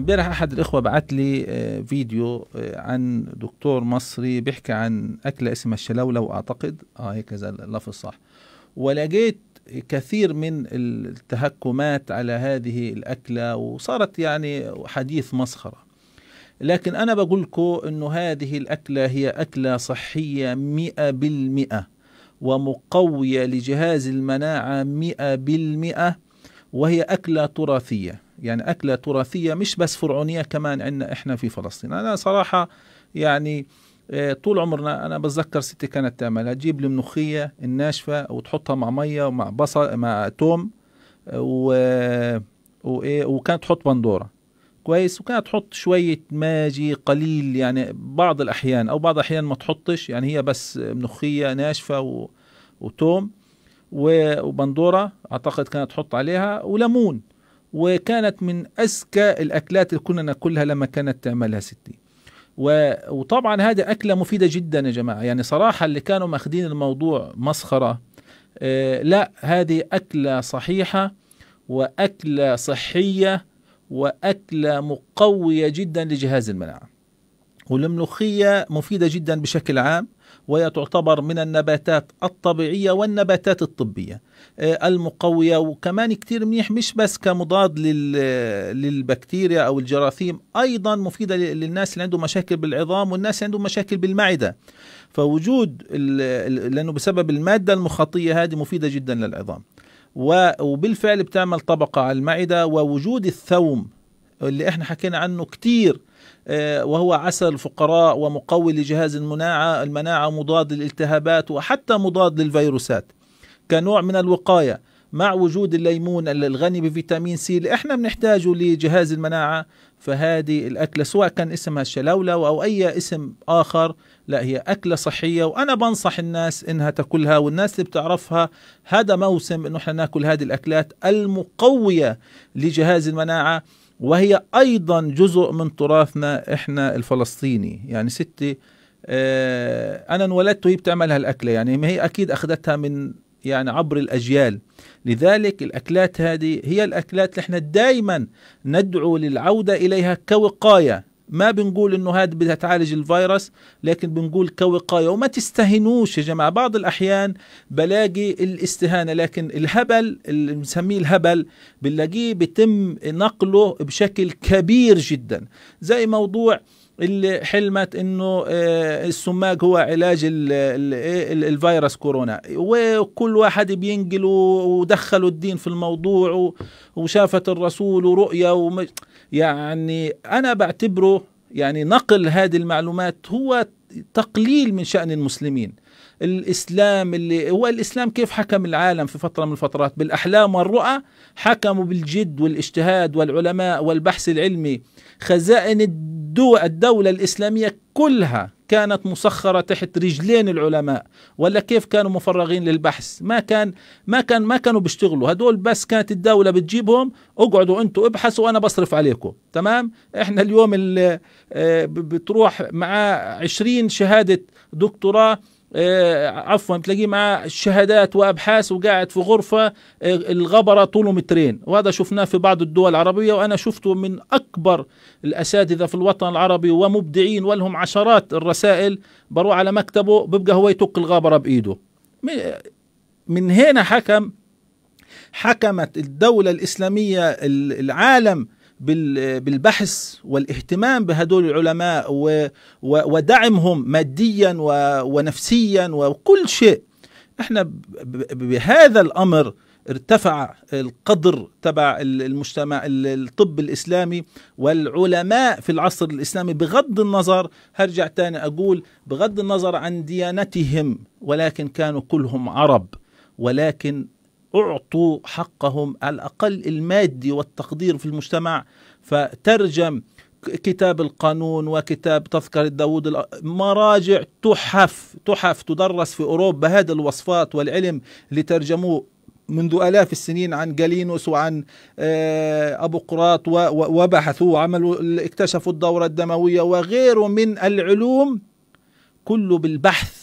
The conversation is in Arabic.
امبارح احد الاخوه بعت لي آه، فيديو آه، عن دكتور مصري بيحكي عن اكله اسمها الشلاوله واعتقد اه هيك كذا اللفظ صح ولقيت كثير من التهكمات على هذه الاكله وصارت يعني حديث مسخره لكن انا بقول لكم انه هذه الاكله هي اكله صحيه مئة بالمئة ومقويه لجهاز المناعه مئة بالمئة وهي أكلة تراثية يعني أكلة تراثية مش بس فرعونية كمان عندنا إحنا في فلسطين أنا صراحة يعني آه، طول عمرنا انا بتذكر ستي كانت تعملها تجيب الملوخيه الناشفه وتحطها مع ميه ومع بصل مع توم و وايه وكانت تحط بندوره كويس وكانت تحط شويه ماجي قليل يعني بعض الاحيان او بعض الاحيان ما تحطش يعني هي بس ملوخيه ناشفه و... وتوم وبندوره اعتقد كانت تحط عليها وليمون وكانت من اذكى الاكلات اللي كنا ناكلها لما كانت تعملها ستي و... وطبعا هذه اكله مفيده جدا يا جماعه يعني صراحه اللي كانوا ماخذين الموضوع مسخره آه لا هذه اكله صحيحه واكله صحيه واكله مقويه جدا لجهاز المناعه والملوخية مفيدة جدا بشكل عام وهي تعتبر من النباتات الطبيعية والنباتات الطبية آه، المقوية وكمان كتير منيح مش بس كمضاد للبكتيريا أو الجراثيم أيضا مفيدة للناس اللي عندهم مشاكل بالعظام والناس اللي عندهم مشاكل بالمعدة فوجود لأنه بسبب المادة المخاطية هذه مفيدة جدا للعظام وبالفعل بتعمل طبقة على المعدة ووجود الثوم اللي احنا حكينا عنه كتير آه، وهو عسل الفقراء ومقوي لجهاز المناعة المناعة مضاد للالتهابات وحتى مضاد للفيروسات كنوع من الوقاية مع وجود الليمون الغني بفيتامين سي اللي احنا بنحتاجه لجهاز المناعة فهذه الأكلة سواء كان اسمها الشلولة أو أي اسم آخر لا هي أكلة صحية وأنا بنصح الناس إنها تاكلها والناس اللي بتعرفها هذا موسم إنه احنا ناكل هذه الأكلات المقوية لجهاز المناعة وهي ايضا جزء من تراثنا احنا الفلسطيني يعني ستي آه انا انولدت وهي بتعمل هالاكله يعني ما هي اكيد اخذتها من يعني عبر الاجيال لذلك الاكلات هذه هي الاكلات اللي احنا دائما ندعو للعوده اليها كوقايه ما بنقول انه هذا بدها تعالج الفيروس لكن بنقول كوقايه وما تستهنوش يا جماعه بعض الاحيان بلاقي الاستهانه لكن الهبل اللي بنسميه الهبل بنلاقيه بيتم نقله بشكل كبير جدا زي موضوع اللي حلمت انه آه، السماق هو علاج الفيروس كورونا وكل واحد بينقل ودخلوا الدين في الموضوع وشافت الرسول ورؤيا يعني انا بعتبره يعني نقل هذه المعلومات هو تقليل من شأن المسلمين الإسلام اللي هو الإسلام كيف حكم العالم في فترة من الفترات بالأحلام والرؤى حكموا بالجد والاجتهاد والعلماء والبحث العلمي خزائن الدول الدولة الإسلامية كلها كانت مسخرة تحت رجلين العلماء ولا كيف كانوا مفرغين للبحث ما كان ما كان ما كانوا بيشتغلوا هدول بس كانت الدولة بتجيبهم اقعدوا انتوا ابحثوا وانا بصرف عليكم تمام احنا اليوم اللي آه، بتروح مع عشرين شهادة دكتوراه إيه، عفوا تلاقيه مع شهادات وابحاث وقاعد في غرفه إيه، الغبره طوله مترين وهذا شفناه في بعض الدول العربيه وانا شفته من اكبر الاساتذه في الوطن العربي ومبدعين ولهم عشرات الرسائل بروح على مكتبه بيبقى هو يتق الغبره بايده من هنا حكم حكمت الدوله الاسلاميه العالم بالبحث والاهتمام بهدول العلماء ودعمهم ماديا ونفسيا وكل شيء احنا بهذا الامر ارتفع القدر تبع المجتمع الطب الاسلامي والعلماء في العصر الاسلامي بغض النظر هرجع تاني اقول بغض النظر عن ديانتهم ولكن كانوا كلهم عرب ولكن أعطوا حقهم على الأقل المادي والتقدير في المجتمع فترجم كتاب القانون وكتاب تذكرة داود مراجع تحف تحف تدرس في أوروبا هذه الوصفات والعلم اللي ترجموه منذ آلاف السنين عن جالينوس وعن آه، أبو قراط وبحثوا وعملوا اكتشفوا الدورة الدموية وغيره من العلوم كله بالبحث